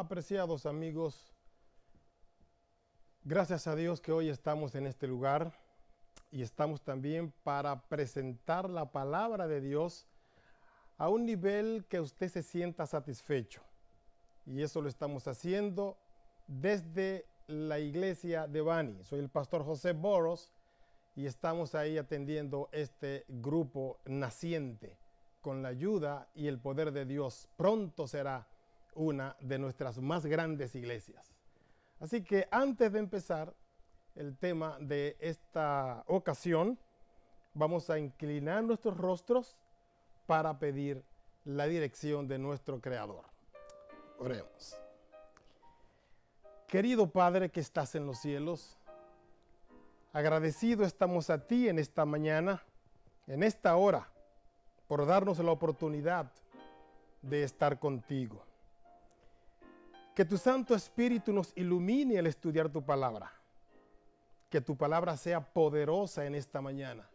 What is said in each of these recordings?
Apreciados amigos, gracias a Dios que hoy estamos en este lugar y estamos también para presentar la palabra de Dios a un nivel que usted se sienta satisfecho. Y eso lo estamos haciendo desde la iglesia de Bani. Soy el pastor José Boros y estamos ahí atendiendo este grupo naciente con la ayuda y el poder de Dios. Pronto será una de nuestras más grandes iglesias. Así que antes de empezar el tema de esta ocasión, vamos a inclinar nuestros rostros para pedir la dirección de nuestro Creador. Oremos. Querido Padre que estás en los cielos, agradecido estamos a ti en esta mañana, en esta hora, por darnos la oportunidad de estar contigo. Que tu Santo Espíritu nos ilumine al estudiar tu palabra. Que tu palabra sea poderosa en esta mañana.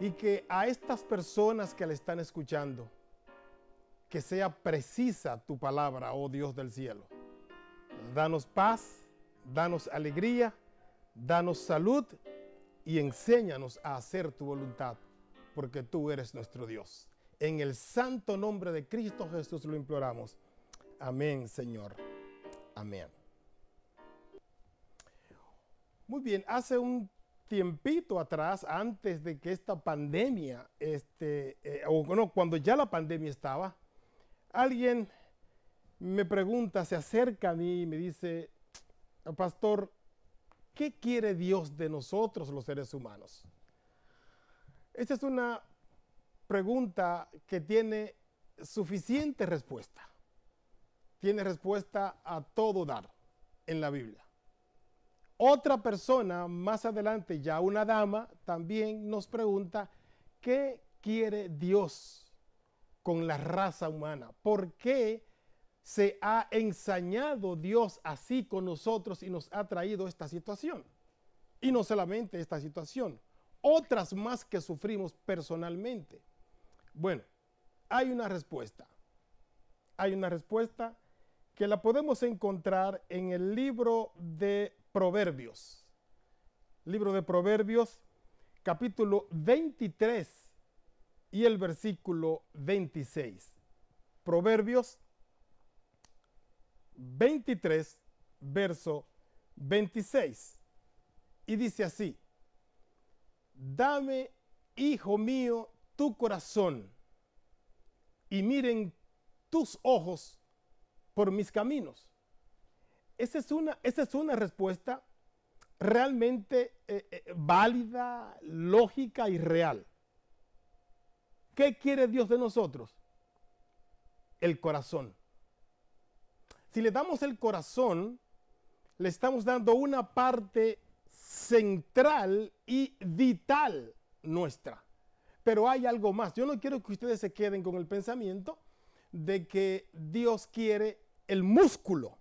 Y que a estas personas que la están escuchando, que sea precisa tu palabra, oh Dios del cielo. Danos paz, danos alegría, danos salud y enséñanos a hacer tu voluntad, porque tú eres nuestro Dios. En el santo nombre de Cristo Jesús lo imploramos. Amén, Señor. Amén. Muy bien, hace un tiempito atrás, antes de que esta pandemia, este, eh, o no, cuando ya la pandemia estaba, alguien me pregunta, se acerca a mí y me dice, pastor, ¿qué quiere Dios de nosotros los seres humanos? Esta es una pregunta que tiene suficiente respuesta tiene respuesta a todo dar en la Biblia. Otra persona más adelante, ya una dama, también nos pregunta, ¿qué quiere Dios con la raza humana? ¿Por qué se ha ensañado Dios así con nosotros y nos ha traído esta situación? Y no solamente esta situación, otras más que sufrimos personalmente. Bueno, hay una respuesta. Hay una respuesta que la podemos encontrar en el libro de Proverbios. Libro de Proverbios, capítulo 23 y el versículo 26. Proverbios 23, verso 26. Y dice así, dame, hijo mío, tu corazón y miren tus ojos por mis caminos. Esa es una, esa es una respuesta realmente eh, eh, válida, lógica y real. ¿Qué quiere Dios de nosotros? El corazón. Si le damos el corazón, le estamos dando una parte central y vital nuestra. Pero hay algo más. Yo no quiero que ustedes se queden con el pensamiento de que Dios quiere el músculo.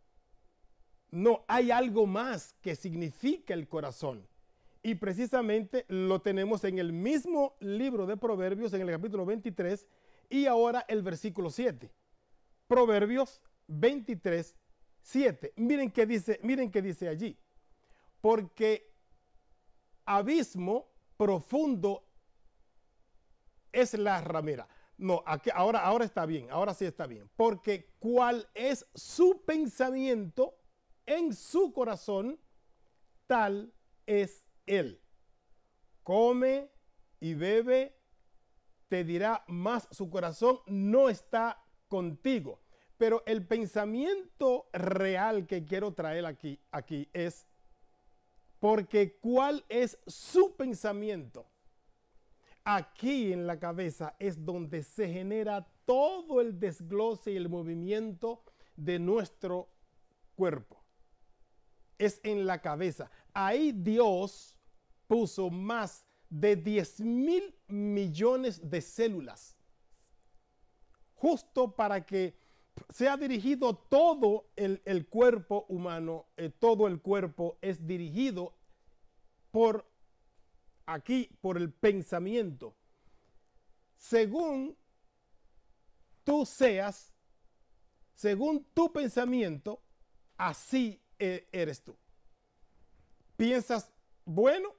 No, hay algo más que significa el corazón. Y precisamente lo tenemos en el mismo libro de Proverbios, en el capítulo 23, y ahora el versículo 7. Proverbios 23, 7. Miren qué dice, miren qué dice allí. Porque abismo profundo es la ramera. No, ahora, ahora está bien, ahora sí está bien. Porque cuál es su pensamiento en su corazón, tal es él. Come y bebe, te dirá más su corazón, no está contigo. Pero el pensamiento real que quiero traer aquí, aquí es, porque cuál es su pensamiento Aquí en la cabeza es donde se genera todo el desglose y el movimiento de nuestro cuerpo. Es en la cabeza. Ahí Dios puso más de 10 mil millones de células. Justo para que sea dirigido todo el, cuerpo humano, eh, todo el cuerpo es dirigido por aquí por el pensamiento. Según tú seas, según tu pensamiento, así e, eres tú. Piensas bueno,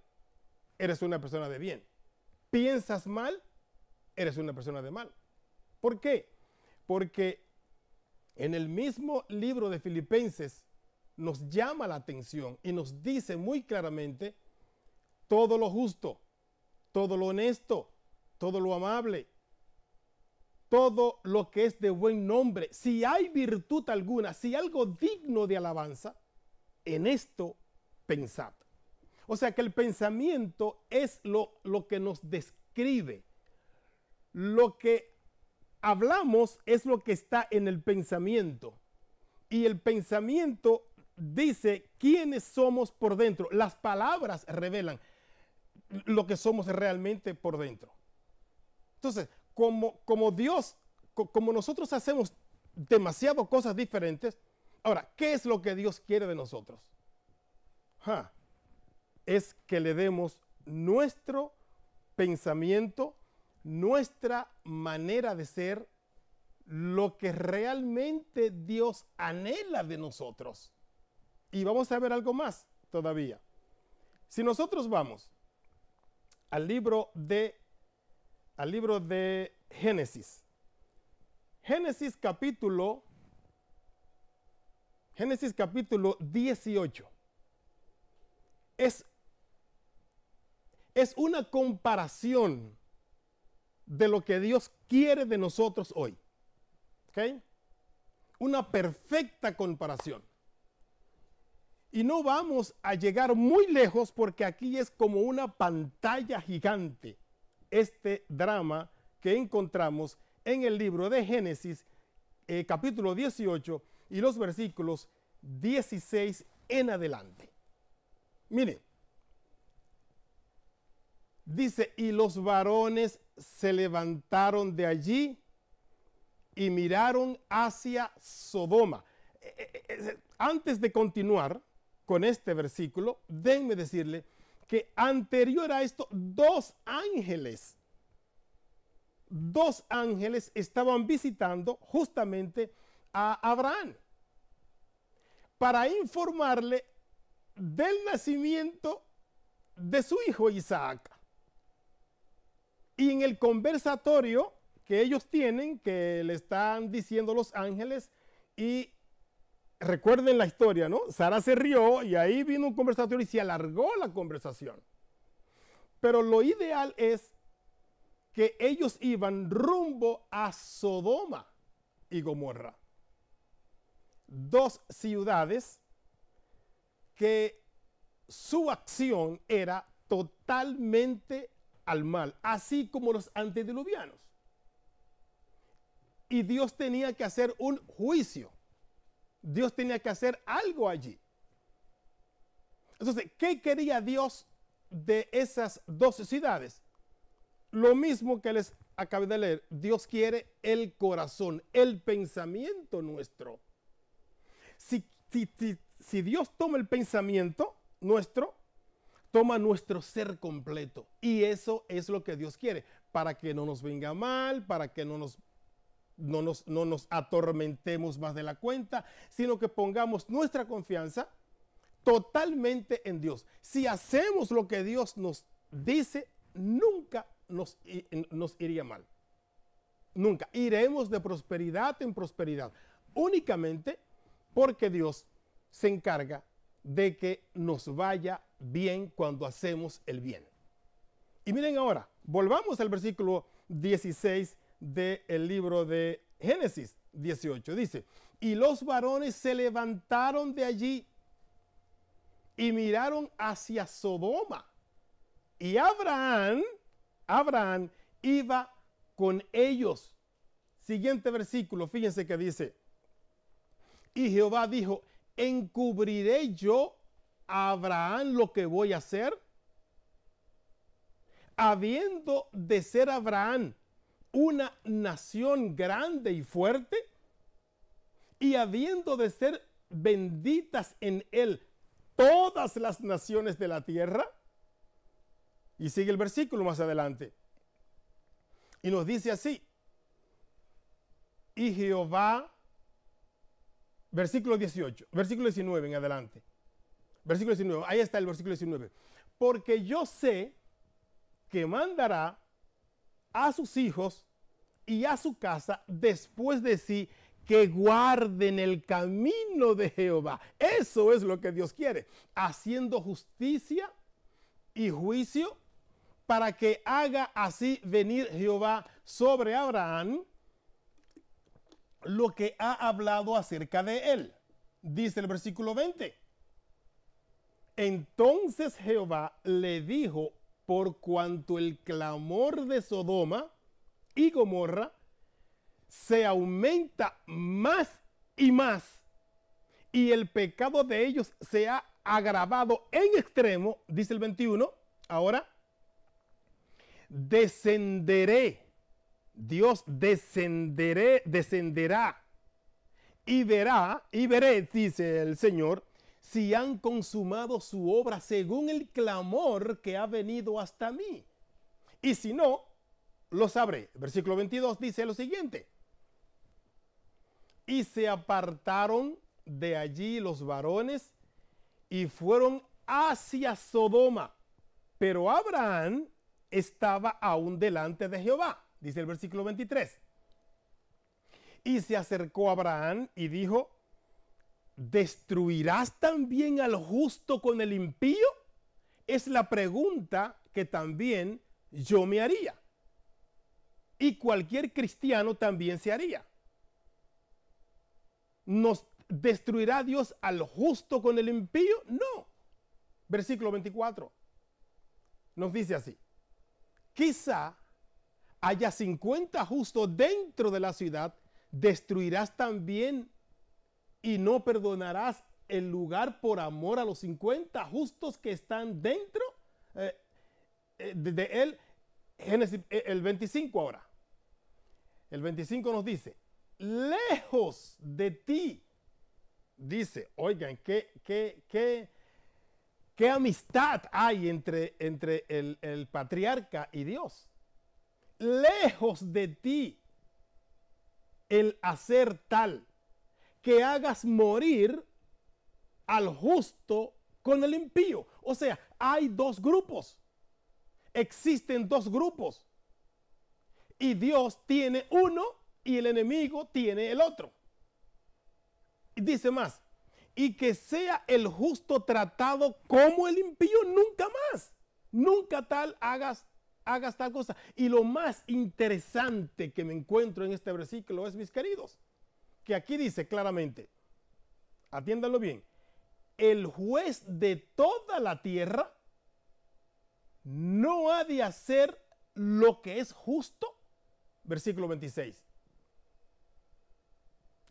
eres una persona de bien. Piensas mal, eres una persona de mal. ¿Por qué? Porque en el mismo libro de Filipenses nos llama la atención y nos dice muy claramente todo lo justo, todo lo honesto, todo lo amable, todo lo que es de buen nombre, si hay virtud alguna, si algo digno de alabanza, en esto pensad. O sea que el pensamiento es lo, lo que nos describe. Lo que hablamos es lo que está en el pensamiento. Y el pensamiento dice quiénes somos por dentro. Las palabras revelan lo que somos realmente por dentro. Entonces, como, como Dios, como nosotros hacemos demasiado cosas diferentes, ahora, ¿qué es lo que Dios quiere de nosotros? Es que le demos nuestro pensamiento, nuestra manera de ser, lo que realmente Dios anhela de nosotros. Y vamos a ver algo más todavía. Si nosotros vamos al libro de, al libro de Génesis. Génesis capítulo, Génesis capítulo 18. Es, es una comparación de lo que Dios quiere de nosotros hoy. Una perfecta comparación. Y no vamos a llegar muy lejos porque aquí es como una pantalla gigante este drama que encontramos en el libro de Génesis, eh, capítulo 18 y los versículos 16 en adelante. Miren. dice, y los varones se levantaron de allí y miraron hacia Sodoma. Eh, eh, antes de continuar, con este versículo, déjenme decirle que anterior a esto, dos ángeles, dos ángeles estaban visitando justamente a Abraham para informarle del nacimiento de su hijo Isaac. Y en el conversatorio que ellos tienen, que le están diciendo los ángeles, y recuerden la historia, ¿no? Sara se rió y ahí vino un conversatorio y se alargó la conversación. Pero lo ideal es que ellos iban rumbo a Sodoma y Gomorra. Dos ciudades que su acción era totalmente al mal, así como los antediluvianos. Y Dios tenía que hacer un juicio Dios tenía que hacer algo allí. Entonces, ¿qué quería Dios de esas dos ciudades? Lo mismo que les acabé de leer, Dios quiere el corazón, el pensamiento nuestro. Si, si Dios toma el pensamiento nuestro, toma nuestro ser completo. Y eso es lo que Dios quiere, para que no nos venga mal, para que no nos no nos, atormentemos más de la cuenta, sino que pongamos nuestra confianza totalmente en Dios. Si hacemos lo que Dios nos dice, nunca nos, nos iría mal. Nunca. Iremos de prosperidad en prosperidad. Únicamente porque Dios se encarga de que nos vaya bien cuando hacemos el bien. Y miren ahora, volvamos al versículo 16 del libro de Génesis 18. Dice, y los varones se levantaron de allí y miraron hacia Sodoma. Y Abraham, Abraham iba con ellos. Siguiente versículo, fíjense que dice, y Jehová dijo, ¿encubriré yo a Abraham lo que voy a hacer? Habiendo de ser Abraham una nación grande y fuerte, y habiendo de ser benditas en él todas las naciones de la tierra. Y sigue el versículo más adelante. Y nos dice así. Y Jehová, versículo 18, versículo 19 en adelante. Versículo 19, ahí está el versículo 19. Porque yo sé que mandará a sus hijos y a su casa después de sí que guarden el camino de Jehová. Eso es lo que Dios quiere, haciendo justicia y juicio para que haga así venir Jehová sobre Abraham lo que ha hablado acerca de él. Dice el versículo 20. Entonces Jehová le dijo por cuanto el clamor de Sodoma y Gomorra se aumenta más y más, y el pecado de ellos se ha agravado en extremo, dice el 21, ahora, descenderé, Dios descenderé, descenderá, y verá, y veré, dice el Señor, si han consumado su obra según el clamor que ha venido hasta mí. Y si no, lo sabré. Versículo 22 dice lo siguiente. Y se apartaron de allí los varones y fueron hacia Sodoma. Pero Abraham estaba aún delante de Jehová, dice el versículo 23. Y se acercó Abraham y dijo, ¿destruirás también al justo con el impío? Es la pregunta que también yo me haría. Y cualquier cristiano también se haría. ¿Nos destruirá Dios al justo con el impío? No. Versículo 24. Nos dice así. Quizá haya 50 justos dentro de la ciudad, ¿destruirás también y no perdonarás el lugar por amor a los 50 justos que están dentro eh, eh, de, él. Génesis, eh, el 25 ahora. El 25 nos dice, lejos de ti. Dice, oigan, qué, qué, amistad hay entre, entre el patriarca y Dios. Lejos de ti el hacer tal que hagas morir al justo con el impío. O sea, hay dos grupos. Existen dos grupos. Y Dios tiene uno y el enemigo tiene el otro. Y dice más, y que sea el justo tratado como el impío nunca más. Nunca tal hagas hagas tal cosa. Y lo más interesante que me encuentro en este versículo es, mis queridos, que aquí dice claramente, atiéndalo bien, el juez de toda la tierra no ha de hacer lo que es justo, versículo 26.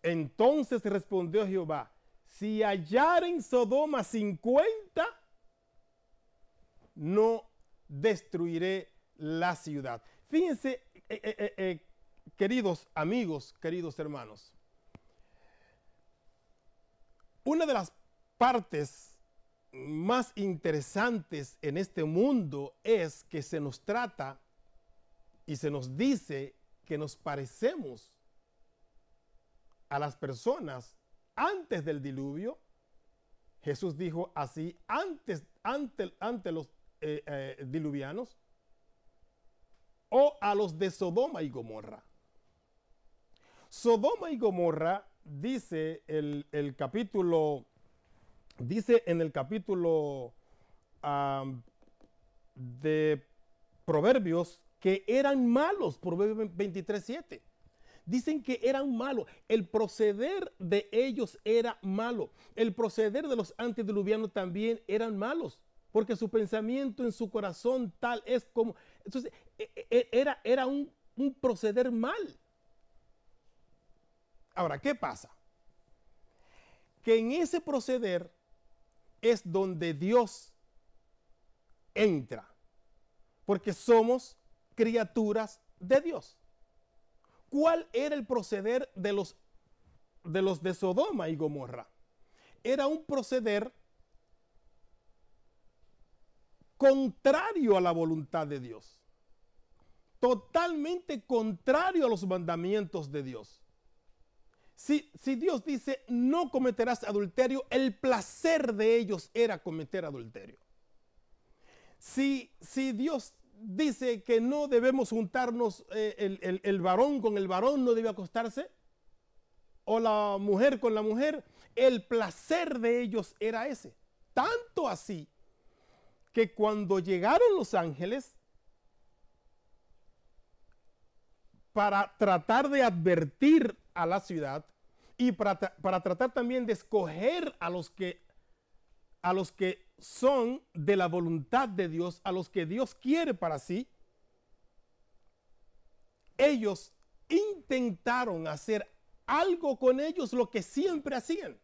Entonces respondió Jehová, si hallar en Sodoma 50, no destruiré la ciudad. Fíjense, eh, eh, eh, queridos amigos, queridos hermanos, una de las partes más interesantes en este mundo es que se nos trata y se nos dice que nos parecemos a las personas antes del diluvio. Jesús dijo así antes, ante, los eh, eh, diluvianos o a los de Sodoma y Gomorra. Sodoma y Gomorra dice el, capítulo, dice en el capítulo de Proverbios que eran malos, Proverbios 7 Dicen que eran malos. El proceder de ellos era malo. El proceder de los antediluvianos también eran malos. Porque su pensamiento en su corazón tal es como... Entonces, e, e, e, era, era un, un proceder mal. Ahora, ¿qué pasa? Que en ese proceder es donde Dios entra, porque somos criaturas de Dios. ¿Cuál era el proceder de los de los de Sodoma y Gomorra? Era un proceder contrario a la voluntad de Dios. Totalmente contrario a los mandamientos de Dios. Si, Dios dice, no cometerás adulterio, el placer de ellos era cometer adulterio. Si, Dios dice que no debemos juntarnos, eh, el, el varón con el varón no debe acostarse, o la mujer con la mujer, el placer de ellos era ese. Tanto así que cuando llegaron los ángeles para tratar de advertir a la ciudad y para, tratar también de escoger a los que a los que son de la voluntad de Dios, a los que Dios quiere para sí. Ellos intentaron hacer algo con ellos lo que siempre hacían.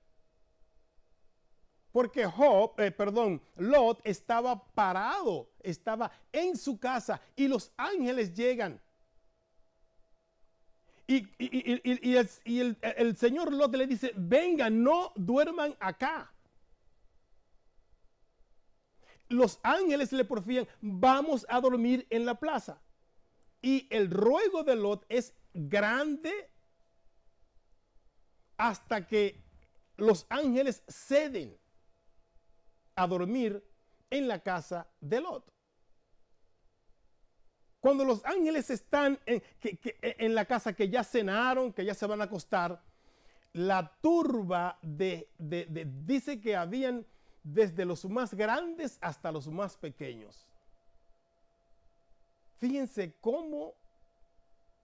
Porque Job, eh, perdón, Lot estaba parado, estaba en su casa y los ángeles llegan y, el, el, señor Lot le dice, venga, no duerman acá. Los ángeles le porfían, vamos a dormir en la plaza. Y el ruego de Lot es grande hasta que los ángeles ceden a dormir en la casa de Lot. Cuando los ángeles están e, en, la casa, que ya cenaron, que ya se van a acostar, la turba dice que habían desde los más grandes hasta los más pequeños. Fíjense cómo,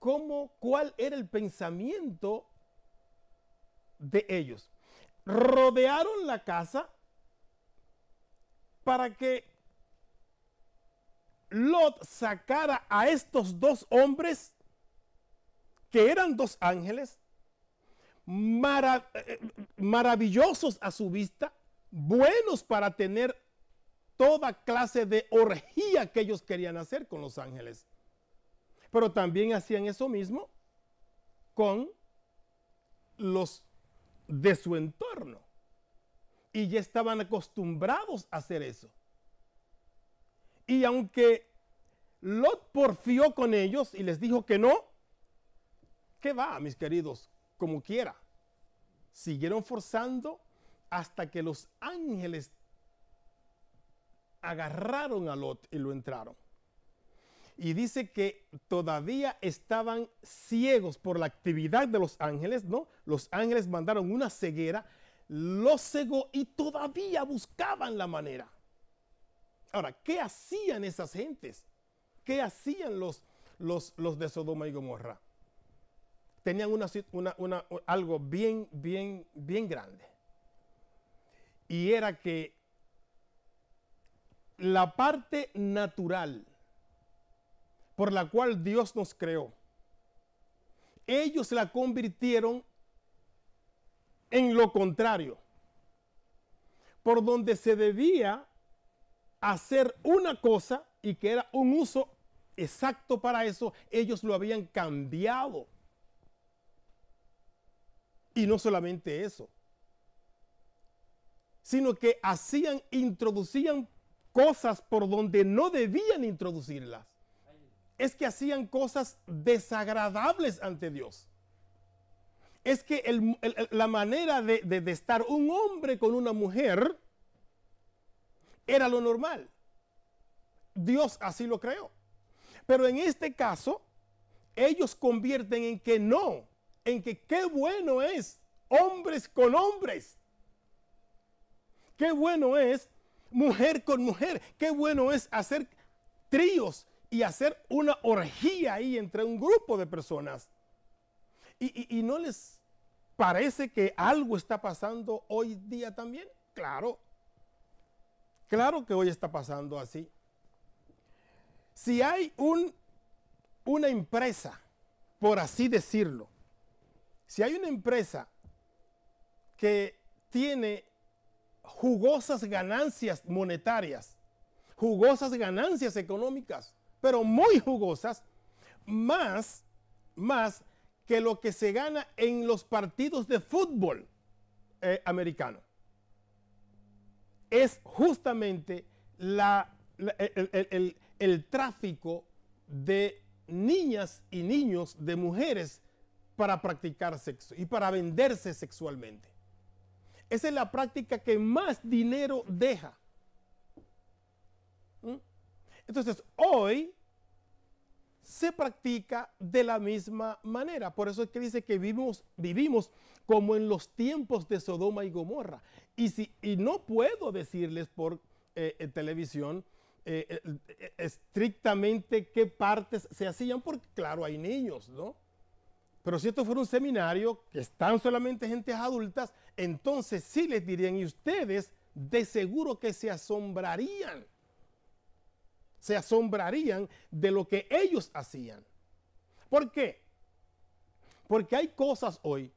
cómo, cuál era el pensamiento de ellos. Rodearon la casa para que Lot sacara a estos dos hombres, que eran dos ángeles, eh, maravillosos a su vista, buenos para tener toda clase de orgía que ellos querían hacer con los ángeles. Pero también hacían eso mismo con los de su entorno. Y ya estaban acostumbrados a hacer eso. Y aunque Lot porfió con ellos y les dijo que no, ¿qué va, mis queridos? Como quiera. Siguieron forzando hasta que los ángeles agarraron a Lot y lo entraron. Y dice que todavía estaban ciegos por la actividad de los ángeles, ¿no? Los ángeles mandaron una ceguera, lo cegó y todavía buscaban la manera. Ahora, ¿qué hacían esas gentes? ¿Qué hacían los, los, de Sodoma y Gomorra? Tenían una, algo bien, bien, bien grande. Y era que la parte natural por la cual Dios nos creó, ellos la convirtieron en lo contrario, por donde se debía hacer una cosa y que era un uso exacto para eso, ellos lo habían cambiado. Y no solamente eso, sino que hacían, introducían cosas por donde no debían introducirlas. Es que hacían cosas desagradables ante Dios. Es que la manera de, de estar un hombre con una mujer era lo normal. Dios así lo creó. Pero en este caso, ellos convierten en que no, en que qué bueno es hombres con hombres. Qué bueno es mujer con mujer. Qué bueno es hacer tríos y hacer una orgía ahí entre un grupo de personas. Y, no les parece que algo está pasando hoy día también. Claro, Claro que hoy está pasando así. Si hay un, una empresa, por así decirlo, si hay una empresa que tiene jugosas ganancias monetarias, jugosas ganancias económicas, pero muy jugosas, más, más que lo que se gana en los partidos de fútbol eh, americano es justamente la, el, tráfico de niñas y niños, de mujeres, para practicar sexo y para venderse sexualmente. Esa es la práctica que más dinero deja. ¿Mm? Entonces, hoy se practica de la misma manera. Por eso es que dice que vivimos, como en los tiempos de Sodoma y Gomorra. Y, si, no puedo decirles por eh, televisión eh, eh, estrictamente qué partes se hacían, porque claro, hay niños, ¿no? Pero si esto fuera un seminario que están solamente gentes adultas, entonces sí les dirían, y ustedes de seguro que se asombrarían se asombrarían de lo que ellos hacían. ¿Por qué? Porque hay cosas hoy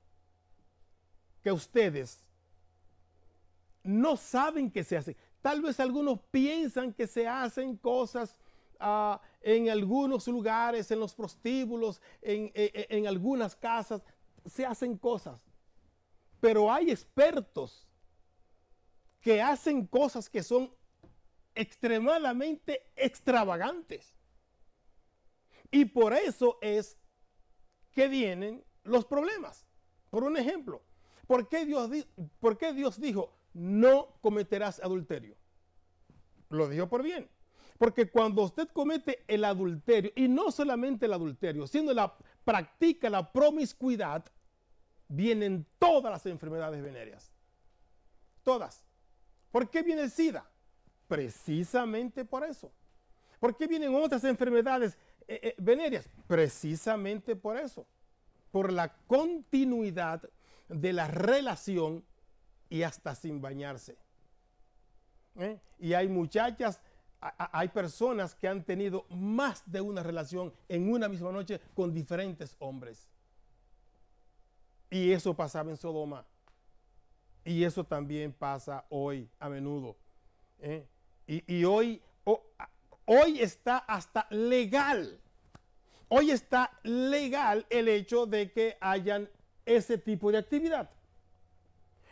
que ustedes no saben que se hacen. Tal vez algunos piensan que se hacen cosas ah, en algunos lugares, en los prostíbulos, en, e, e, en algunas casas, se hacen cosas. Pero hay expertos que hacen cosas que son extremadamente extravagantes. Y por eso es que vienen los problemas. Por un ejemplo, ¿por qué Dios, Dios dijo, no cometerás adulterio? Lo dijo por bien. Porque cuando usted comete el adulterio, y no solamente el adulterio, sino la practica la promiscuidad, vienen todas las enfermedades venéreas. Todas. ¿Por qué viene el SIDA? Precisamente por eso. ¿Por qué vienen otras enfermedades eh, eh, venéreas? Precisamente por eso. Por la continuidad de la relación y hasta sin bañarse. ¿Eh? Y hay muchachas, hay personas que han tenido más de una relación en una misma noche con diferentes hombres. Y eso pasaba en Sodoma. Y eso también pasa hoy a menudo. ¿eh? Y, hoy, hoy está hasta legal. Hoy está legal el hecho de que hayan ese tipo de actividad.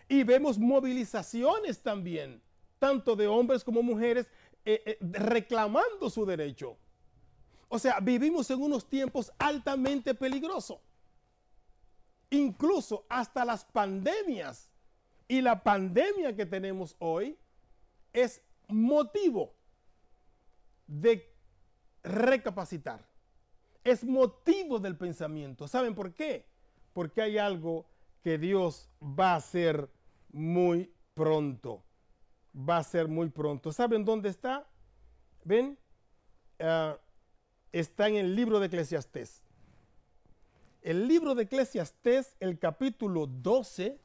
Y vemos movilizaciones también, tanto de hombres como mujeres, eh, eh, reclamando su derecho. O sea, vivimos en unos tiempos altamente peligrosos. Incluso hasta las pandemias y la pandemia que tenemos hoy es motivo de recapacitar. Es motivo del pensamiento. ¿Saben por qué? Porque hay algo que Dios va a hacer muy pronto. Va a ser muy pronto. ¿Saben dónde está? ¿Ven? Ah, está en el libro de Eclesiastés. El libro de Eclesiastés, el capítulo 12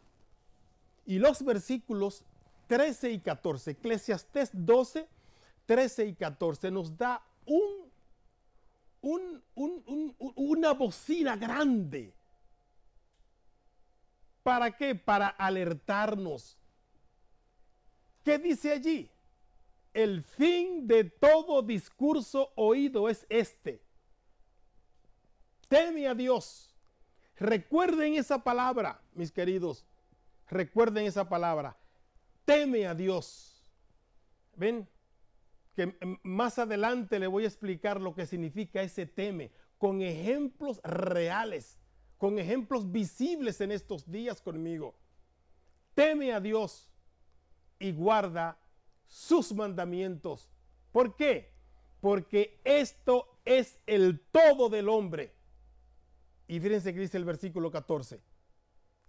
y los versículos 13 y 14, Eclesiastes 12, 13 y 14, nos da un, una bocina grande. ¿Para qué? Para alertarnos. ¿Qué dice allí? El fin de todo discurso oído es este. Teme a Dios. Recuerden esa palabra, mis queridos. Recuerden esa palabra teme a Dios. ¿Ven? Que más adelante le voy a explicar lo que significa ese teme, con ejemplos reales, con ejemplos visibles en estos días conmigo. Teme a Dios y guarda sus mandamientos. ¿Por qué? Porque esto es el todo del hombre. Y fíjense que dice el versículo 14,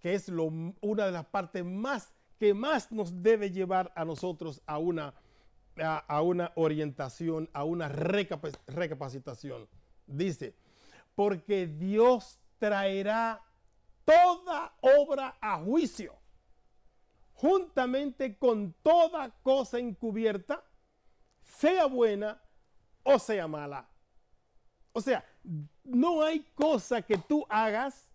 que es lo, una de las partes más que más nos debe llevar a nosotros a una, a, una orientación, a una recapacitación. Dice, porque Dios traerá toda obra a juicio, juntamente con toda cosa encubierta, sea buena o sea mala. O sea, no hay cosa que tú hagas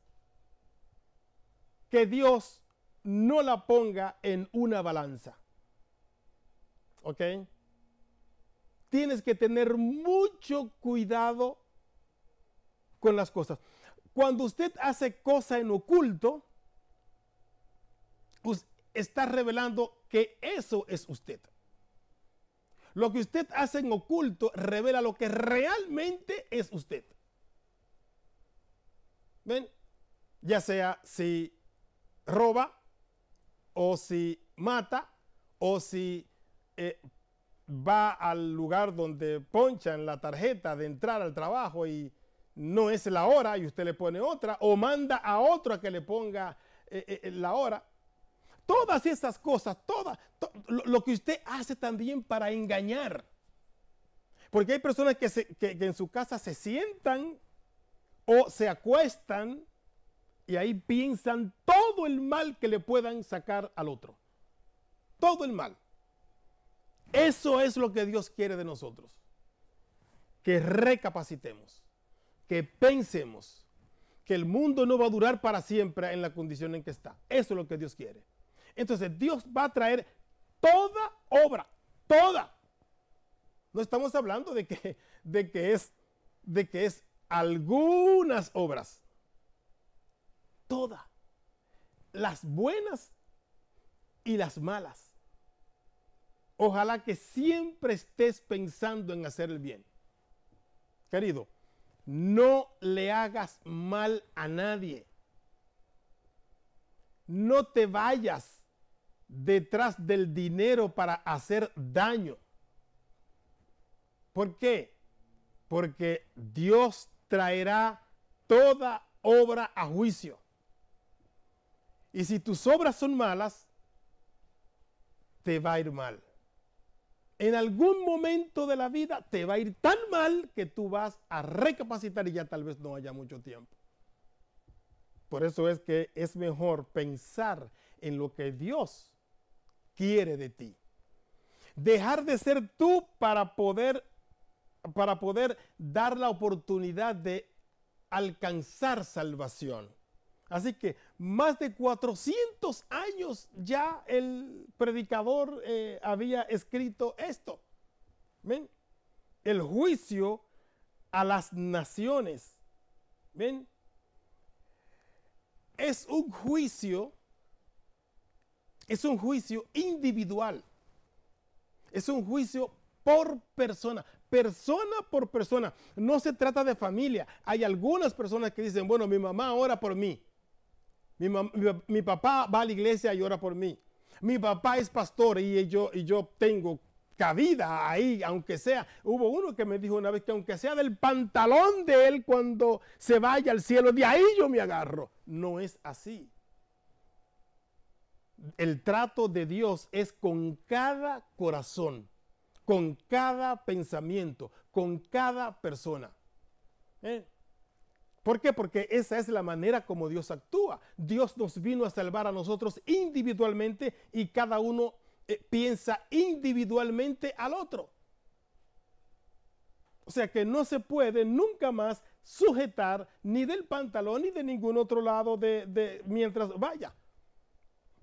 que Dios no la ponga en una balanza. ¿Ok? Tienes que tener mucho cuidado con las cosas. Cuando usted hace cosa en oculto, está revelando que eso es usted. Lo que usted hace en oculto revela lo que realmente es usted. ¿Ven? Ya sea si roba, o si mata, o si eh, va al lugar donde ponchan la tarjeta de entrar al trabajo y no es la hora y usted le pone otra, o manda a otro a que le ponga eh, eh, la hora. Todas esas cosas, todas, lo, que usted hace también para engañar. Porque hay personas que, que en su casa se sientan o se acuestan y ahí piensan todo el mal que le puedan sacar al otro. Todo el mal. Eso es lo que Dios quiere de nosotros. Que recapacitemos, que pensemos que el mundo no va a durar para siempre en la condición en que está. Eso es lo que Dios quiere. Entonces Dios va a traer toda obra, toda. No estamos hablando de que, de que es, de que es algunas obras. Toda las buenas y las malas. Ojalá que siempre estés pensando en hacer el bien. Querido, no le hagas mal a nadie. No te vayas detrás del dinero para hacer daño. ¿Por qué? Porque Dios traerá toda obra a juicio. Y si tus obras son malas, te va a ir mal. En algún momento de la vida te va a ir tan mal que tú vas a recapacitar y ya tal vez no haya mucho tiempo. Por eso es que es mejor pensar en lo que Dios quiere de ti. Dejar de ser tú para poder para poder dar la oportunidad de alcanzar salvación. Así que más de 400 años ya el predicador eh, había escrito esto. El juicio a las naciones. Es un juicio, es un juicio individual. Es un juicio por persona, persona por persona. No se trata de familia. Hay algunas personas que dicen, bueno, mi mamá ora por mí. Mi, papá va a la iglesia y ora por mí. Mi papá es pastor y yo, y yo tengo cabida ahí, aunque sea. Hubo uno que me dijo una vez que aunque sea del pantalón de él cuando se vaya al cielo, de ahí yo me agarro. No es así. El trato de Dios es con cada corazón, con cada pensamiento, con cada persona. ¿Eh? ¿Por qué? Porque esa es la manera como Dios actúa. Dios nos vino a salvar a nosotros individualmente y cada uno eh, piensa individualmente al otro. O sea que no se puede nunca más sujetar ni del pantalón ni de ningún otro lado de, mientras vaya.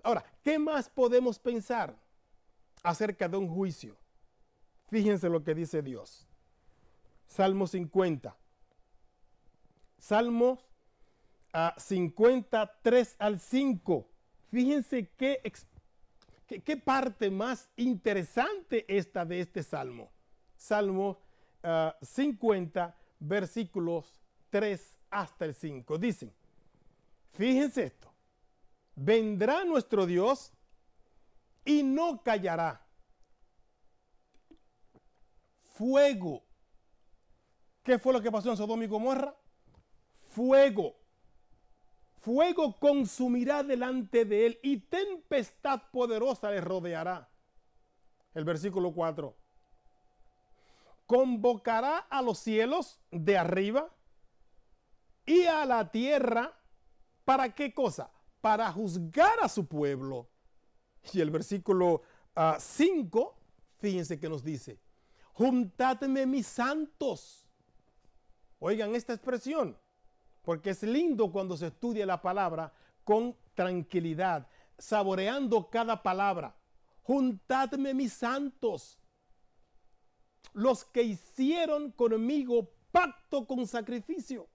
Ahora, ¿qué más podemos pensar acerca de un juicio? Fíjense lo que dice Dios. Salmo 50, Salmos ah, a 53 al 5. Fíjense qué, qué, parte más interesante esta de este salmo. Salmos 50, ah, versículos 3 hasta el 5. Dicen, fíjense esto, vendrá nuestro Dios y no callará. Fuego. ¿Qué fue lo que pasó en Sodoma y Gomorra? fuego. Fuego consumirá delante de él y tempestad poderosa le rodeará. El versículo 4. Convocará a los cielos de arriba y a la tierra para qué cosa? Para juzgar a su pueblo. Y el versículo 5, ah, fíjense que nos dice, juntadme mis santos. Oigan esta expresión porque es lindo cuando se estudia la palabra con tranquilidad, saboreando cada palabra. Juntadme mis santos, los que hicieron conmigo pacto con sacrificio.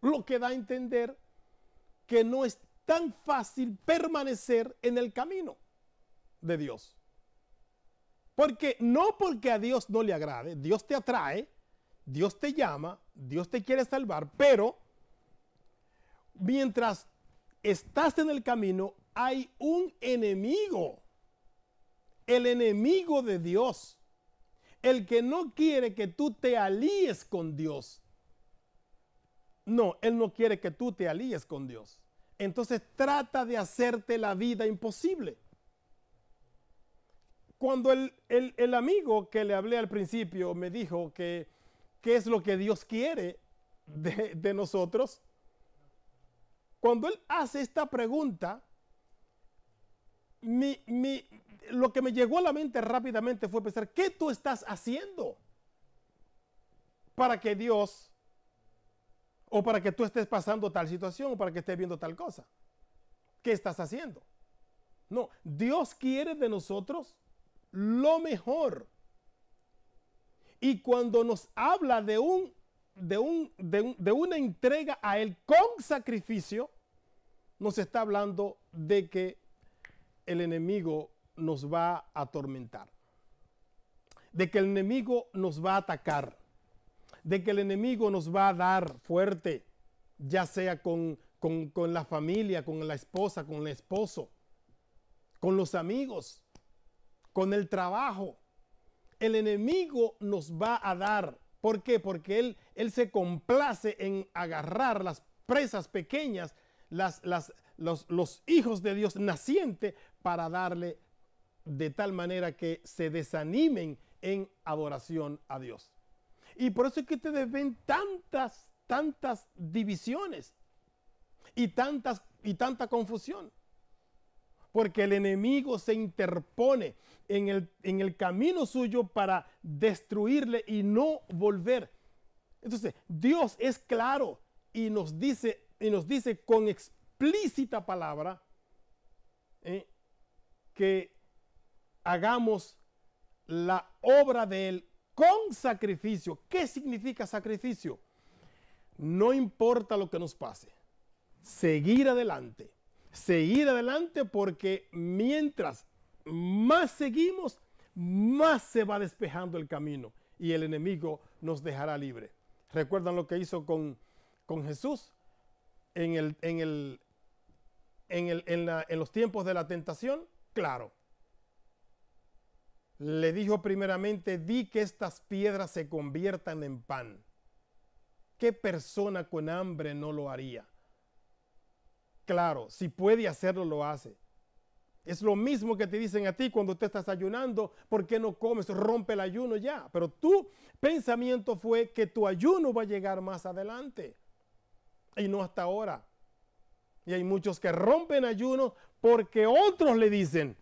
Lo que da a entender que no es tan fácil permanecer en el camino de Dios. Porque no porque a Dios no le agrade, Dios te atrae, Dios te llama, Dios te quiere salvar, pero mientras estás en el camino, hay un enemigo, el enemigo de Dios, el que no quiere que tú te alíes con Dios. No, Él no quiere que tú te alíes con Dios. Entonces trata de hacerte la vida imposible. Cuando el, amigo que le hablé al principio me dijo que qué es lo que Dios quiere de nosotros, cuando él hace esta pregunta, lo que me llegó a la mente rápidamente fue pensar, ¿qué tú estás haciendo para que Dios o para que tú estés pasando tal situación o para que estés viendo tal cosa? ¿Qué estás haciendo? No, Dios quiere de nosotros lo mejor. Y cuando nos habla de un de, un, de, una entrega a Él con sacrificio, nos está hablando de que el enemigo nos va a atormentar, de que el enemigo nos va a atacar, de que el enemigo nos va a dar fuerte, ya sea con, con la familia, con la esposa, con el esposo, con los amigos, con el trabajo. El enemigo nos va a dar ¿Por qué? Porque él, él se complace en agarrar las presas pequeñas, las, los, hijos de Dios naciente, para darle de tal manera que se desanimen en adoración a Dios. Y por eso es que ustedes ven tantas, tantas divisiones y, tantas, y tanta confusión porque el enemigo se interpone en el, camino suyo para destruirle y no volver. Entonces, Dios es claro y nos dice, y nos dice con explícita palabra ¿eh? que hagamos la obra de Él con sacrificio. ¿Qué significa sacrificio? No importa lo que nos pase, seguir adelante seguir adelante porque mientras más seguimos, más se va despejando el camino y el enemigo nos dejará libre. ¿Recuerdan lo que hizo con, con Jesús en, el, en, en los tiempos de la tentación? Claro. Le dijo primeramente, di que estas piedras se conviertan en pan. ¿Qué persona con hambre no lo haría? claro, si puede hacerlo, lo hace. Es lo mismo que te dicen a ti cuando te estás ayunando, ¿por qué no comes? Rompe el ayuno ya. Pero tu pensamiento fue que tu ayuno va a llegar más adelante y no hasta ahora. Y hay muchos que rompen ayuno porque otros le dicen,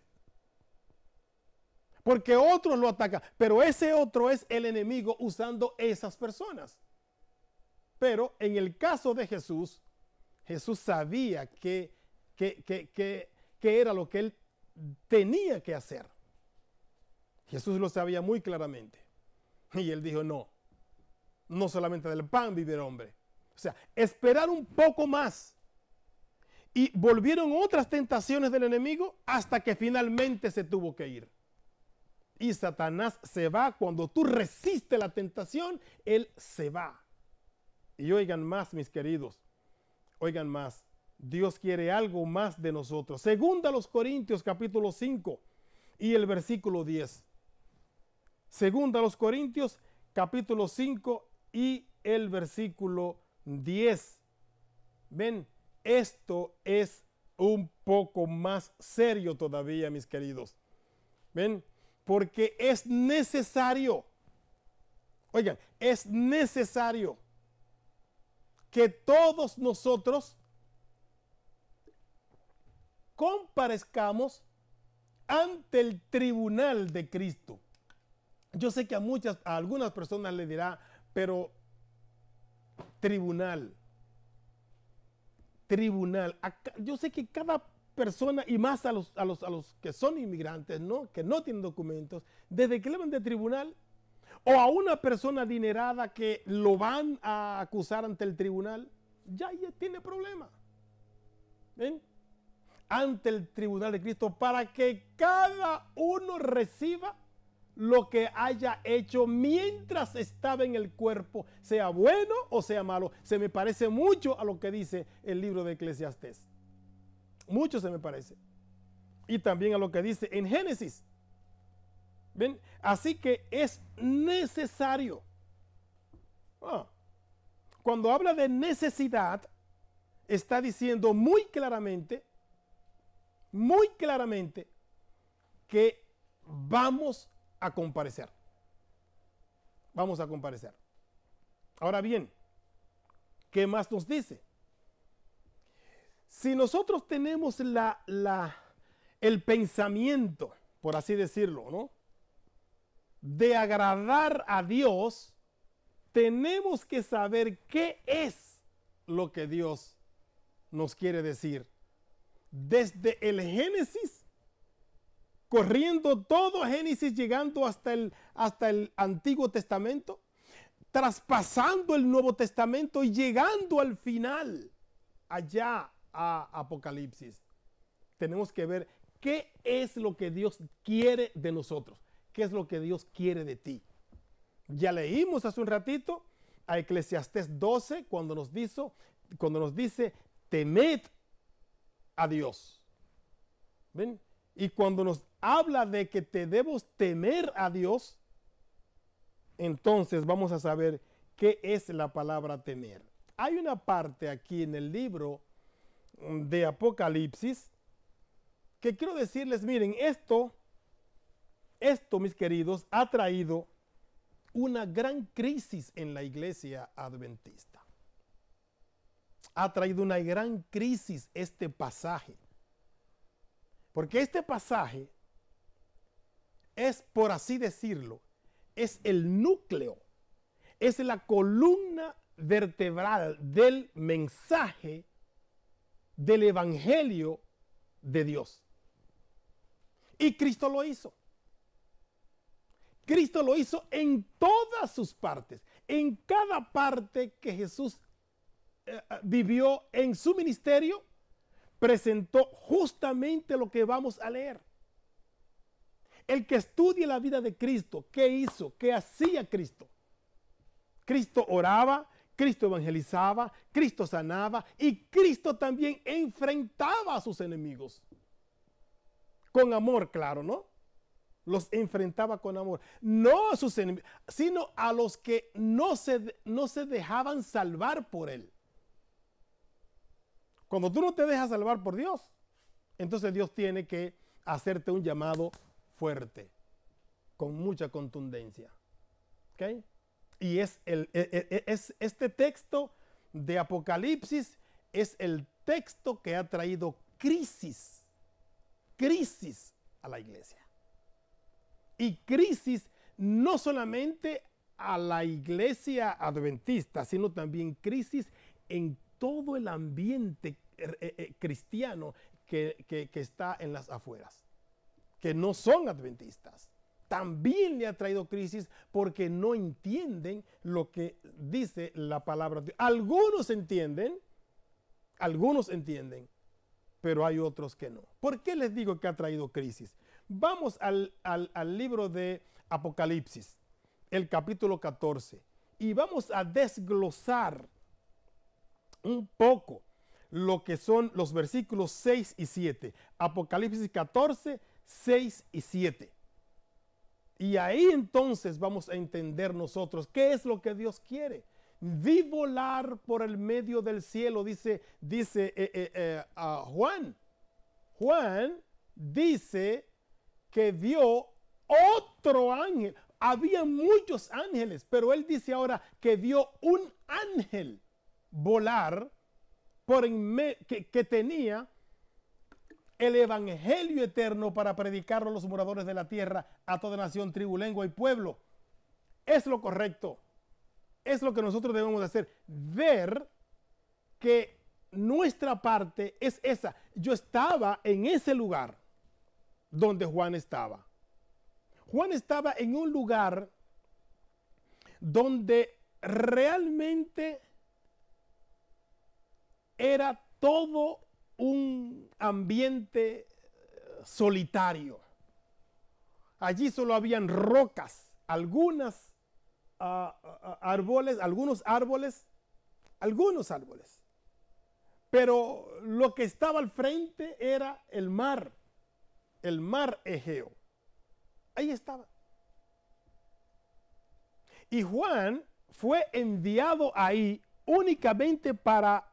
porque otros lo atacan. Pero ese otro es el enemigo usando esas personas. Pero en el caso de Jesús, Jesús sabía que, era lo que él tenía que hacer. Jesús lo sabía muy claramente. Y él dijo, no, no solamente del pan vive el hombre. O sea, esperar un poco más. Y volvieron otras tentaciones del enemigo hasta que finalmente se tuvo que ir. Y Satanás se va. Cuando tú resistes la tentación, él se va. Y oigan más, mis queridos. Oigan más, Dios quiere algo más de nosotros. Segunda los Corintios capítulo 5 y el versículo 10. Segunda los Corintios capítulo 5 y el versículo 10. Ven, esto es un poco más serio todavía, mis queridos. Ven, porque es necesario. Oigan, es necesario que todos nosotros comparezcamos ante el tribunal de Cristo. Yo sé que a muchas, a algunas personas le dirá, pero tribunal, tribunal, yo sé que cada persona, y más a los, a los, a los que son inmigrantes, ¿no? que no tienen documentos, desde que le van de tribunal, o a una persona adinerada que lo van a acusar ante el tribunal, ya, ya tiene problema. Ante el tribunal de Cristo para que cada uno reciba lo que haya hecho mientras estaba en el cuerpo, sea bueno o sea malo. Se me parece mucho a lo que dice el libro de Eclesiastes, Mucho se me parece. Y también a lo que dice en Génesis Así que es necesario. Ah. Cuando habla de necesidad, está diciendo muy claramente, muy claramente, que vamos a comparecer. Vamos a comparecer. Ahora bien, ¿qué más nos dice? Si nosotros tenemos la, el pensamiento, por así decirlo, ¿no? de agradar a Dios, tenemos que saber qué es lo que Dios nos quiere decir. Desde el Génesis, corriendo todo Génesis, llegando hasta el, hasta el Antiguo Testamento, traspasando el Nuevo Testamento y llegando al final, allá a Apocalipsis. Tenemos que ver qué es lo que Dios quiere de nosotros qué es lo que Dios quiere de ti. Ya leímos hace un ratito a Eclesiastés 12 cuando nos, dice, cuando nos dice, temed a Dios. ¿Ven? Y cuando nos habla de que te debemos temer a Dios, entonces vamos a saber qué es la palabra temer. Hay una parte aquí en el libro de Apocalipsis que quiero decirles, miren, esto esto, mis queridos, ha traído una gran crisis en la iglesia adventista. Ha traído una gran crisis este pasaje. Porque este pasaje es, por así decirlo, es el núcleo, es la columna vertebral del mensaje del Evangelio de Dios. Y Cristo lo hizo. Cristo lo hizo en todas sus partes, en cada parte que Jesús eh, eh, vivió en su ministerio, presentó justamente lo que vamos a leer. El que estudie la vida de Cristo, qué hizo, qué hacía Cristo. Cristo oraba, Cristo evangelizaba, Cristo sanaba y Cristo también enfrentaba a sus enemigos. Con amor, claro, ¿no? los enfrentaba con amor. No a sus enemigos, sino a los que no se, no se dejaban salvar por él. Cuando tú no te dejas salvar por Dios, entonces Dios tiene que hacerte un llamado fuerte, con mucha contundencia. Y es, el, e, e, e, es este texto de Apocalipsis es el texto que ha traído crisis, crisis a la iglesia y crisis no solamente a la iglesia adventista, sino también crisis en todo el ambiente eh, eh, eh, cristiano que, que está en las afueras, que no son adventistas también le ha traído crisis porque no entienden lo que dice la palabra de Dios. Algunos entienden, algunos entienden, pero hay otros que no. ¿Por qué les digo que ha traído crisis? Vamos al, libro de Apocalipsis, el capítulo 14, y vamos a desglosar un poco lo que son los versículos 6 y 7. Apocalipsis 14, 6 y 7. Y ahí entonces vamos a entender nosotros qué es lo que Dios quiere. Vi volar por el medio del cielo, dice, eh, eh, eh, a Juan. Juan dice que dio otro ángel. Había muchos ángeles, pero él dice ahora que dio un ángel volar por que, que tenía el evangelio eterno para predicarlo a los moradores de la tierra, a toda nación, tribu, lengua y pueblo. Es lo correcto. Es lo que nosotros debemos hacer. Ver que nuestra parte es esa. Yo estaba en ese lugar donde Juan estaba. Juan estaba en un lugar donde realmente era todo un ambiente eh, solitario. Allí solo habían rocas, algunas ah, ah, ah, árboles, algunos árboles, algunos árboles. Pero lo que estaba al frente era el mar el mar Egeo. Ahí estaba. Y Juan fue enviado ahí únicamente para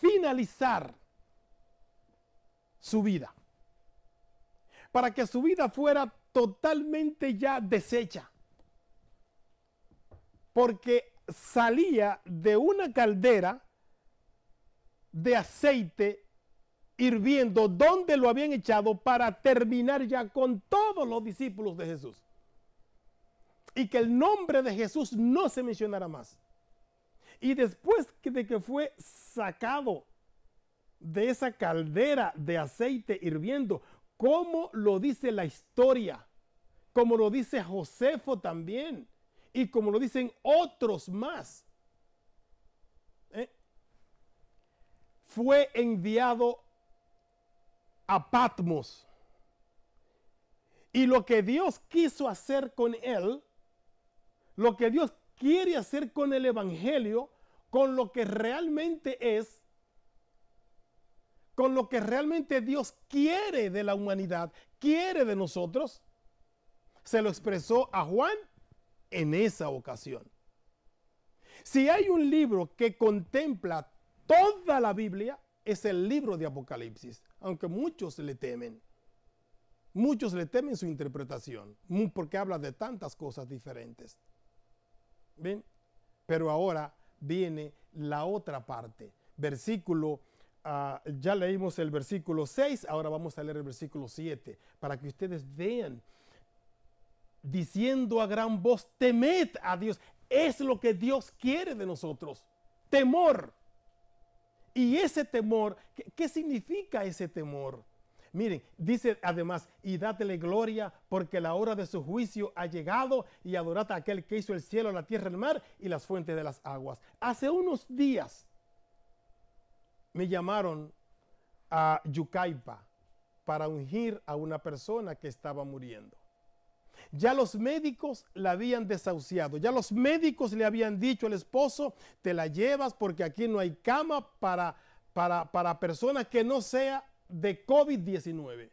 finalizar su vida. Para que su vida fuera totalmente ya deshecha. Porque salía de una caldera de aceite hirviendo donde lo habían echado para terminar ya con todos los discípulos de Jesús. Y que el nombre de Jesús no se mencionara más. Y después de que fue sacado de esa caldera de aceite hirviendo, como lo dice la historia, como lo dice Josefo también, y como lo dicen otros más, ¿eh? fue enviado a Patmos. Y lo que Dios quiso hacer con él, lo que Dios quiere hacer con el Evangelio, con lo que realmente es, con lo que realmente Dios quiere de la humanidad, quiere de nosotros, se lo expresó a Juan en esa ocasión. Si hay un libro que contempla toda la Biblia, es el libro de Apocalipsis aunque muchos le temen. Muchos le temen su interpretación, porque habla de tantas cosas diferentes. ¿Ven? Pero ahora viene la otra parte. Versículo, ah, ya leímos el versículo 6, ahora vamos a leer el versículo 7, para que ustedes vean, diciendo a gran voz, temed a Dios. Es lo que Dios quiere de nosotros. Temor. Y ese temor, ¿qué, significa ese temor? Miren, dice además, y dátele gloria porque la hora de su juicio ha llegado y adorad a aquel que hizo el cielo, la tierra, el mar y las fuentes de las aguas. Hace unos días me llamaron a Yucaipa para ungir a una persona que estaba muriendo. Ya los médicos la habían desahuciado, ya los médicos le habían dicho al esposo, te la llevas porque aquí no hay cama para, para, personas que no sea de COVID-19.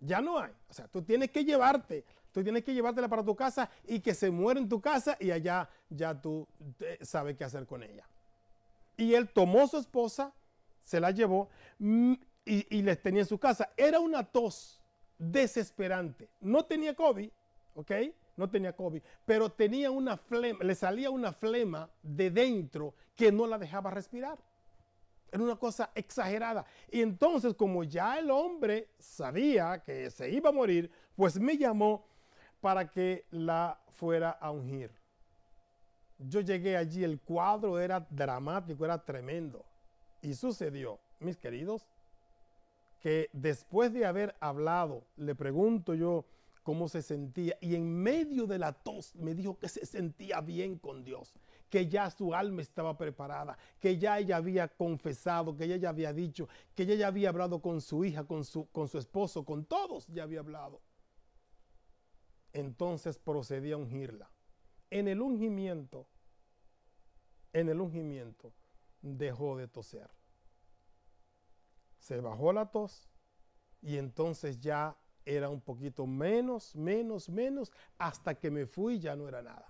Ya no hay. O sea, tú tienes que llevarte, tú tienes que llevártela para tu casa y que se muera en tu casa y allá ya tú eh, sabes qué hacer con ella. Y él tomó a su esposa, se la llevó mm, y, y les tenía en su casa. Era una tos desesperante. No tenía COVID, ¿ok? No tenía COVID, pero tenía una flema, le salía una flema de dentro que no la dejaba respirar. Era una cosa exagerada. Y entonces, como ya el hombre sabía que se iba a morir, pues me llamó para que la fuera a ungir. Yo llegué allí, el cuadro era dramático, era tremendo. Y sucedió, mis queridos, que después de haber hablado, le pregunto yo cómo se sentía, y en medio de la tos me dijo que se sentía bien con Dios, que ya su alma estaba preparada, que ya ella había confesado, que ella ya había dicho, que ella ya había hablado con su hija, con su, con su esposo, con todos ya había hablado. Entonces procedí a ungirla. En el ungimiento, en el ungimiento, dejó de toser se bajó la tos y entonces ya era un poquito menos, menos, menos, hasta que me fui ya no era nada.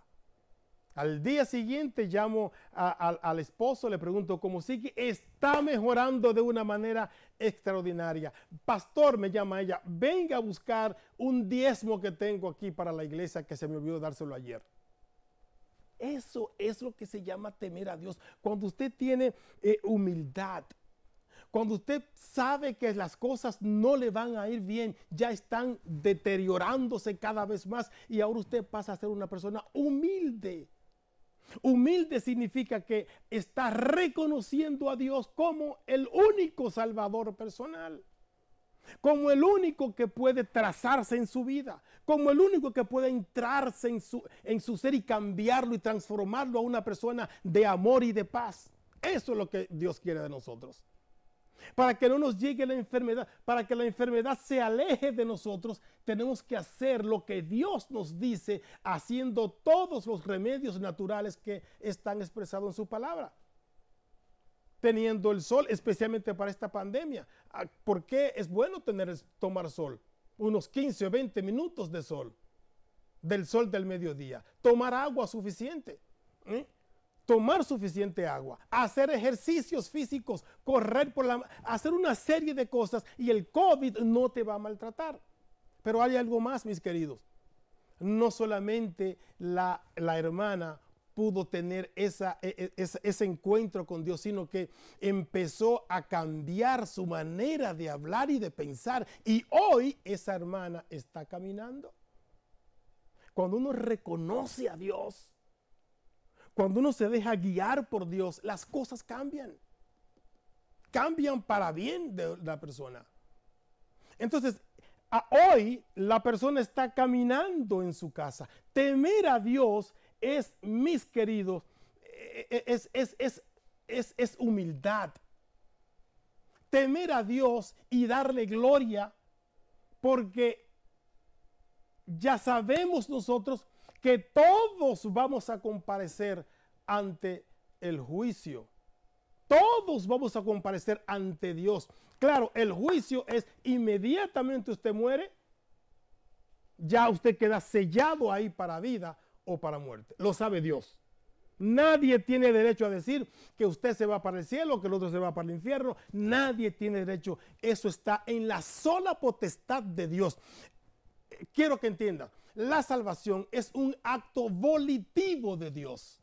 Al día siguiente llamo al esposo, le pregunto cómo sigue, está mejorando de una manera extraordinaria. Pastor, me llama ella, venga a buscar un diezmo que tengo aquí para la iglesia que se me olvidó dárselo ayer. Eso es lo que se llama temer a Dios. Cuando usted tiene eh, humildad, cuando usted sabe que las cosas no le van a ir bien, ya están deteriorándose cada vez más y ahora usted pasa a ser una persona humilde. Humilde significa que está reconociendo a Dios como el único salvador personal, como el único que puede trazarse en su vida, como el único que puede entrarse en su, en su ser y cambiarlo y transformarlo a una persona de amor y de paz. Eso es lo que Dios quiere de nosotros para que no nos llegue la enfermedad, para que la enfermedad se aleje de nosotros, tenemos que hacer lo que Dios nos dice, haciendo todos los remedios naturales que están expresados en su palabra. Teniendo el sol, especialmente para esta pandemia. Ah, ¿Por qué es bueno tener, tomar sol? Unos 15 o 20 minutos de sol, del sol del mediodía. Tomar agua suficiente. ¿eh? tomar suficiente agua, hacer ejercicios físicos, correr por la... hacer una serie de cosas y el COVID no te va a maltratar. Pero hay algo más, mis queridos. No solamente la, hermana pudo tener esa, e, e, ese, ese encuentro con Dios, sino que empezó a cambiar su manera de hablar y de pensar. Y hoy esa hermana está caminando. Cuando uno reconoce a Dios, cuando uno se deja guiar por Dios, las cosas cambian. Cambian para bien de la persona. Entonces, hoy la persona está caminando en su casa. Temer a Dios es, mis queridos, e, e, es, es, es, es humildad. Temer a Dios y darle gloria porque ya sabemos nosotros que todos vamos a comparecer ante el juicio. Todos vamos a comparecer ante Dios. Claro, el juicio es inmediatamente usted muere, ya usted queda sellado ahí para vida o para muerte. Lo sabe Dios. Nadie tiene derecho a decir que usted se va para el cielo, que el otro se va para el infierno. Nadie tiene derecho. Eso está en la sola potestad de Dios. Quiero que entiendan la salvación es un acto volitivo de Dios.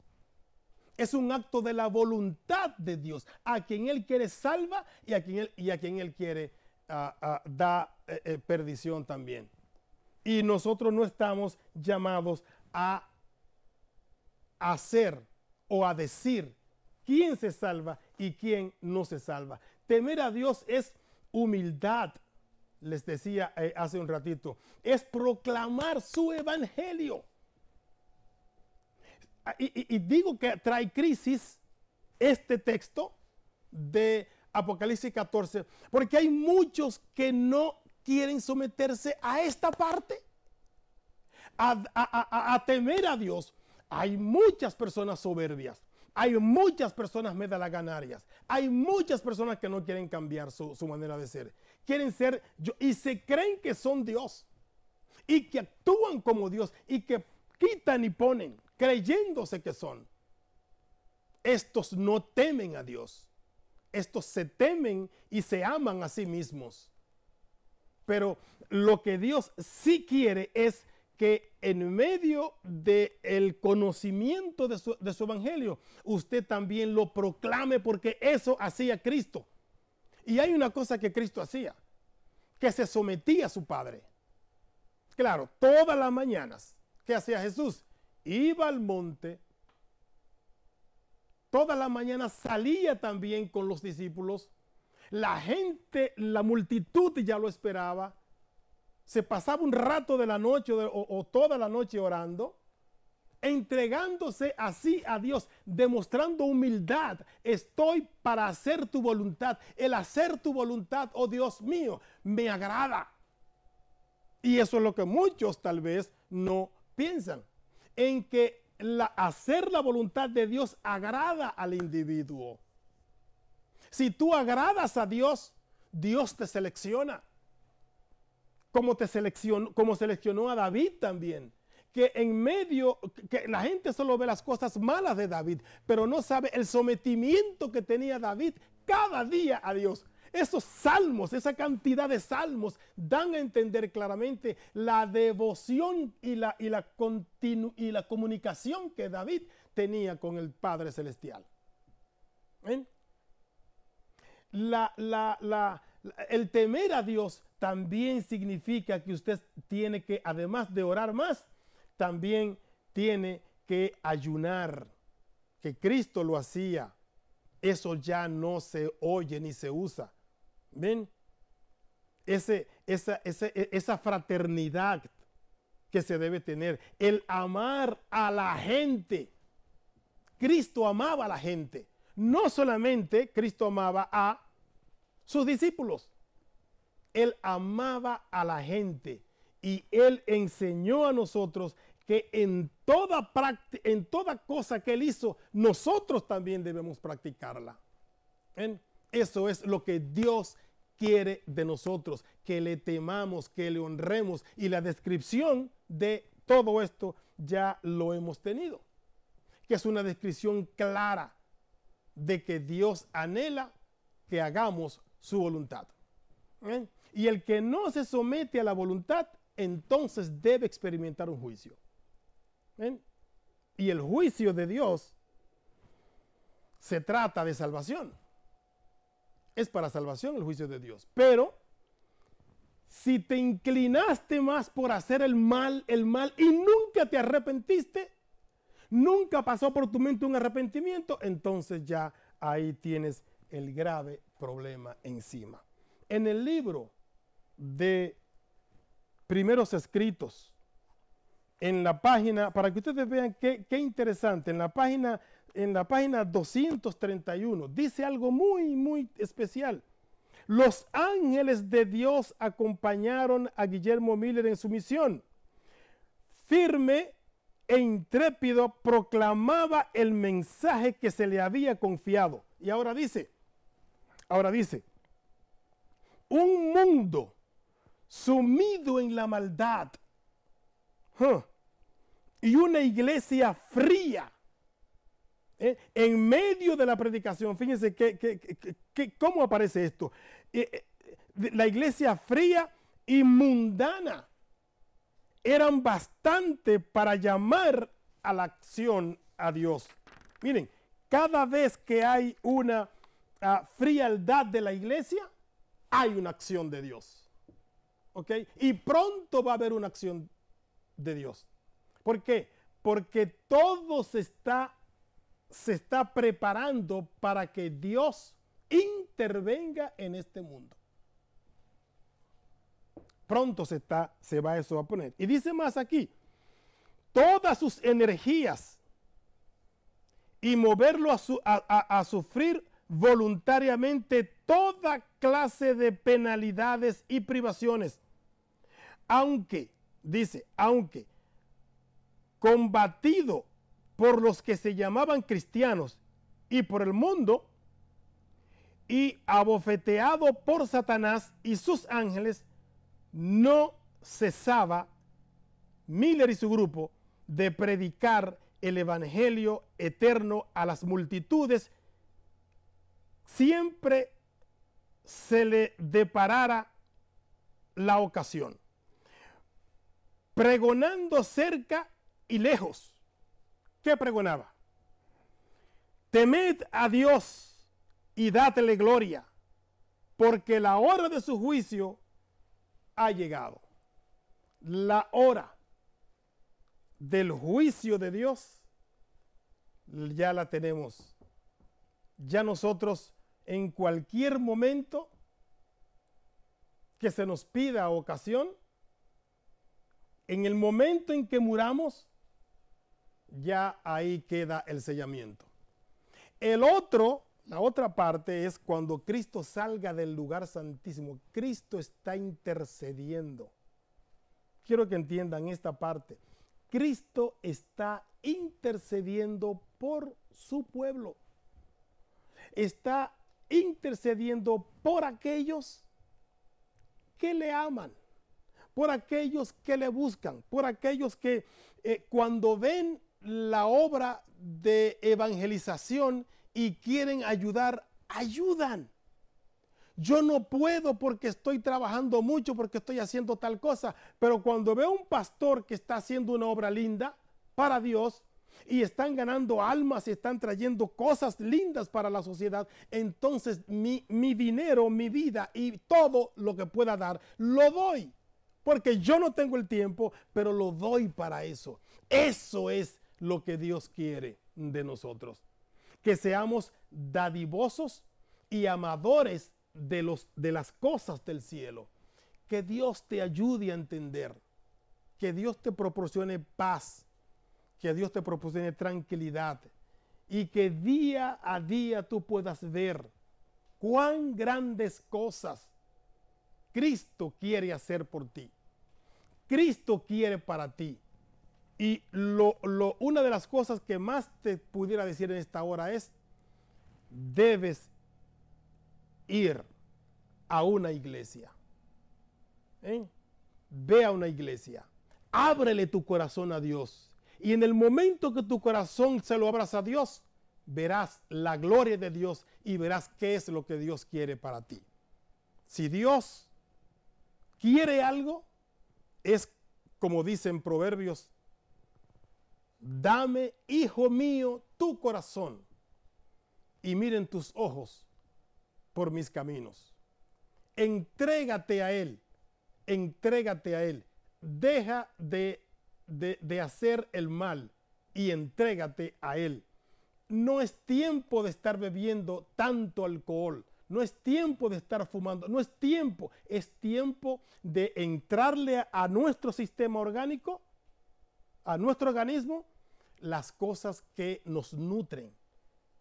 Es un acto de la voluntad de Dios. A quien Él quiere salva y a quien Él, y a quien él quiere ah, ah, da eh, eh, perdición también. Y nosotros no estamos llamados a hacer o a decir quién se salva y quién no se salva. Temer a Dios es humildad les decía eh, hace un ratito, es proclamar su evangelio. Ah, y, digo que trae crisis este texto de Apocalipsis 14, porque hay muchos que no quieren someterse a esta parte, a, temer a Dios. Hay muchas personas soberbias. Hay muchas personas medalaganarias. Hay muchas personas que no quieren cambiar su, su, manera de ser quieren ser yo, y se creen que son Dios y que actúan como Dios y que quitan y ponen creyéndose que son. Estos no temen a Dios. Estos se temen y se aman a sí mismos. Pero lo que Dios sí quiere es que en medio del conocimiento de su, de su evangelio, usted también lo proclame porque eso hacía Cristo. Y hay una cosa que Cristo hacía, que se sometía a su Padre. Claro, todas las mañanas, ¿qué hacía Jesús? Iba al monte. Todas las mañanas salía también con los discípulos. La gente, la multitud ya lo esperaba. Se pasaba un rato de la noche o, o toda la noche orando entregándose así a Dios, demostrando humildad. Estoy para hacer tu voluntad. El hacer tu voluntad, oh Dios mío, me agrada. Y eso es lo que muchos tal vez no piensan, en que la, hacer la voluntad de Dios agrada al individuo. Si tú agradas a Dios, Dios te selecciona. Como, te seleccionó, como seleccionó a David también que en medio, que la gente solo ve las cosas malas de David, pero no sabe el sometimiento que tenía David cada día a Dios. Esos salmos, esa cantidad de salmos dan a entender claramente la devoción y la, y la, continu, y la comunicación que David tenía con el Padre Celestial. el temer a Dios también significa que usted tiene que, además de orar más, también tiene que ayunar, que Cristo lo hacía. Eso ya no se oye ni se usa. ¿Ven? Ese, esa, e, esa fraternidad que se debe tener, el amar a la gente. Cristo amaba a la gente. No solamente Cristo amaba a sus discípulos, él amaba a la gente y él enseñó a nosotros que en toda, en toda cosa que Él hizo, nosotros también debemos practicarla. Eso es lo que Dios quiere de nosotros, que le temamos, que le honremos. Y la descripción de todo esto ya lo hemos tenido, que es una descripción clara de que Dios anhela que hagamos su voluntad. Y el que no se somete a la voluntad, entonces debe experimentar un juicio. Y el juicio de Dios se trata de salvación. Es para salvación el juicio de Dios. Pero si te inclinaste más por hacer el mal, el mal, y nunca te arrepentiste, nunca pasó por tu mente un arrepentimiento, entonces ya ahí tienes el grave problema encima. En el libro de primeros escritos en la página, para que ustedes vean qué, interesante, en la página en la página 231 dice algo muy, muy especial. Los ángeles de Dios acompañaron a Guillermo Miller en su misión. Firme e intrépido proclamaba el mensaje que se le había confiado. Y ahora dice, ahora dice, un mundo sumido en la maldad y una iglesia fría. ¿eh? En medio de la predicación, fíjense que, cómo aparece esto. Eh, eh, la iglesia fría y mundana eran bastante para llamar a la acción a Dios. Miren, cada vez que hay una ah, frialdad de la iglesia, hay una acción de Dios. ¿Ok? Y pronto va a haber una acción de Dios. ¿Por qué? Porque todo se está, se está preparando para que Dios intervenga en este mundo. Pronto se, está, se va eso a poner. Y dice más aquí, todas sus energías y moverlo a sufrir voluntariamente toda clase de penalidades y privaciones. Aunque, dice, aunque combatido por los que se llamaban cristianos y por el mundo, y abofeteado por Satanás y sus ángeles, no cesaba Miller y su grupo de predicar el Evangelio eterno a las multitudes, siempre se le deparara la ocasión, pregonando cerca y lejos. ¿Qué pregonaba? Temed a Dios y dátele gloria, porque la hora de su juicio ha llegado. La hora del juicio de Dios ya la tenemos. Ya nosotros en cualquier momento que se nos pida ocasión, en el momento en que muramos, ya ahí queda el sellamiento. El otro, la otra parte es cuando Cristo salga del lugar santísimo. Cristo está intercediendo. Quiero que entiendan esta parte. Cristo está intercediendo por su pueblo. Está intercediendo por aquellos que le aman, por aquellos que le buscan, por aquellos que eh, cuando ven la obra de evangelización y quieren ayudar, ayudan. Yo no puedo porque estoy trabajando mucho, porque estoy haciendo tal cosa, pero cuando veo un pastor que está haciendo una obra linda para Dios y están ganando almas y están trayendo cosas lindas para la sociedad, entonces mi, mi dinero, mi vida y todo lo que pueda dar, lo doy porque yo no tengo el tiempo, pero lo doy para eso. Eso es lo que Dios quiere de nosotros. Que seamos dadivosos y amadores de, los, de las cosas del cielo. Que Dios te ayude a entender. Que Dios te proporcione paz. Que Dios te proporcione tranquilidad. Y que día a día tú puedas ver cuán grandes cosas Cristo quiere hacer por ti. Cristo quiere para ti. Y lo, una de las cosas que más te pudiera decir en esta hora es, debes ir a una iglesia. ¿Eh? Ve a una iglesia. Ábrele tu corazón a Dios. Y en el momento que tu corazón se lo abras a Dios, verás la gloria de Dios y verás qué es lo que Dios quiere para ti. Si Dios quiere algo, es como dicen Proverbios dame, hijo mío, tu corazón y miren tus ojos por mis caminos. Entrégate a Él, entrégate a Él. Deja de, hacer el mal y entrégate a Él. No es tiempo de estar bebiendo tanto alcohol. No es tiempo de estar fumando, no es tiempo, es tiempo de entrarle a nuestro sistema orgánico, a nuestro organismo las cosas que nos nutren.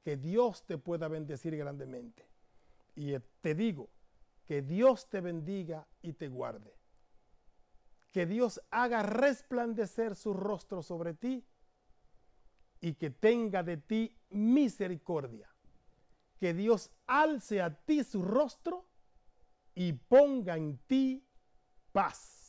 Que Dios te pueda bendecir grandemente. Y eh, te digo, que Dios te bendiga y te guarde. Que Dios haga resplandecer su rostro sobre ti y que tenga de ti misericordia. Que Dios alce a ti su rostro y ponga en ti paz.